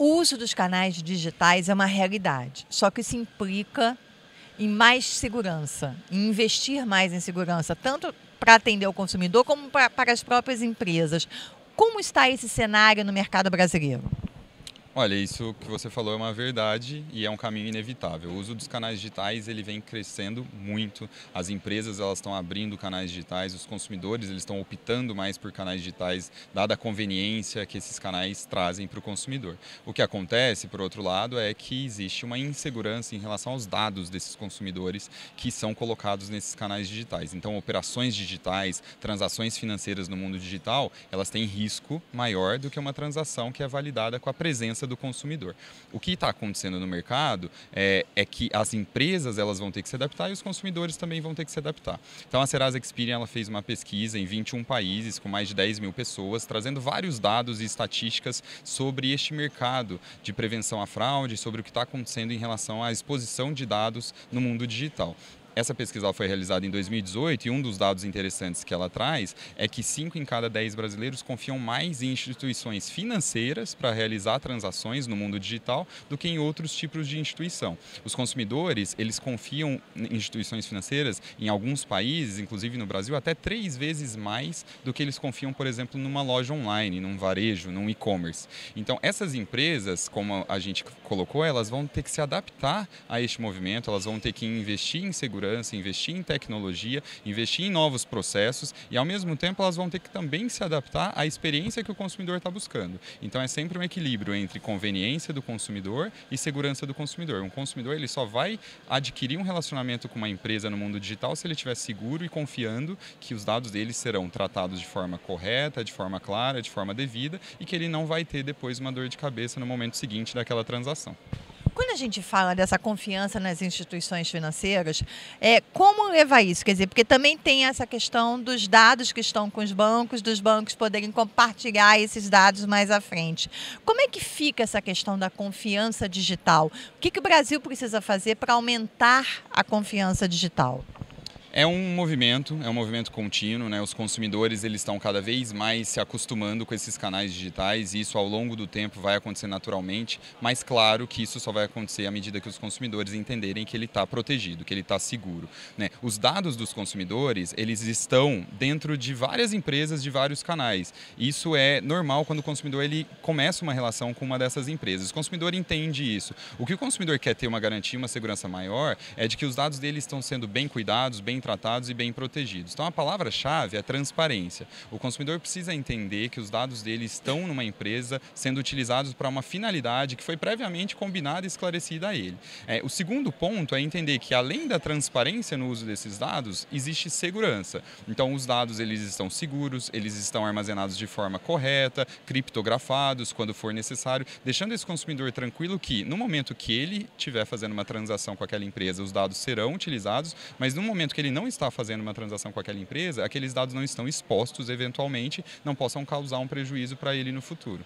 O uso dos canais digitais é uma realidade, só que isso implica em mais segurança, em investir mais em segurança, tanto para atender o consumidor como para as próprias empresas. Como está esse cenário no mercado brasileiro? Olha, isso que você falou é uma verdade e é um caminho inevitável. O uso dos canais digitais ele vem crescendo muito. As empresas elas estão abrindo canais digitais, os consumidores eles estão optando mais por canais digitais, dada a conveniência que esses canais trazem para o consumidor. O que acontece, por outro lado, é que existe uma insegurança em relação aos dados desses consumidores que são colocados nesses canais digitais. Então, operações digitais, transações financeiras no mundo digital, elas têm risco maior do que uma transação que é validada com a presença do consumidor. O que está acontecendo no mercado é, é, que as empresas elas vão ter que se adaptar e os consumidores também vão ter que se adaptar. Então a Serasa Experian ela fez uma pesquisa em 21 países com mais de 10 mil pessoas, trazendo vários dados e estatísticas sobre este mercado de prevenção à fraude, sobre o que está acontecendo em relação à exposição de dados no mundo digital. Essa pesquisa foi realizada em 2018 e um dos dados interessantes que ela traz é que 5 em cada 10 brasileiros confiam mais em instituições financeiras para realizar transações no mundo digital do que em outros tipos de instituição. Os consumidores, eles confiam em instituições financeiras em alguns países, inclusive no Brasil, até três vezes mais do que eles confiam, por exemplo, numa loja online, num varejo, num e-commerce. Então, essas empresas, como a gente colocou, elas vão ter que se adaptar a este movimento, elas vão ter que investir em segurança segurança, investir em tecnologia, investir em novos processos e, ao mesmo tempo, elas vão ter que também se adaptar à experiência que o consumidor está buscando. Então, é sempre um equilíbrio entre conveniência do consumidor e segurança do consumidor. Um consumidor ele só vai adquirir um relacionamento com uma empresa no mundo digital se ele estiver seguro e confiando que os dados dele serão tratados de forma correta, de forma clara, de forma devida e que ele não vai ter depois uma dor de cabeça no momento seguinte daquela transação. Quando a gente fala dessa confiança nas instituições financeiras, é, como levar isso? Quer dizer, porque também tem essa questão dos dados que estão com os bancos, dos bancos poderem compartilhar esses dados mais à frente. Como é que fica essa questão da confiança digital? O que, que o Brasil precisa fazer para aumentar a confiança digital? É um movimento, é um movimento contínuo, né? Os consumidores eles estão cada vez mais se acostumando com esses canais digitais e isso ao longo do tempo vai acontecer naturalmente, mas claro que isso só vai acontecer à medida que os consumidores entenderem que ele está protegido, que ele está seguro, né? Os dados dos consumidores, eles estão dentro de várias empresas de vários canais. Isso é normal quando o consumidor ele começa uma relação com uma dessas empresas. O consumidor entende isso. O que o consumidor quer ter uma garantia, uma segurança maior é de que os dados dele estão sendo bem cuidados, bem tratados e bem protegidos. Então a palavra-chave é transparência. O consumidor precisa entender que os dados dele estão numa empresa sendo utilizados para uma finalidade que foi previamente combinada e esclarecida a ele. É, o segundo ponto é entender que além da transparência no uso desses dados, existe segurança. Então os dados eles estão seguros, eles estão armazenados de forma correta, criptografados quando for necessário, deixando esse consumidor tranquilo que no momento que ele estiver fazendo uma transação com aquela empresa, os dados serão utilizados, mas no momento que ele ele não está fazendo uma transação com aquela empresa, aqueles dados não estão expostos eventualmente, não possam causar um prejuízo para ele no futuro.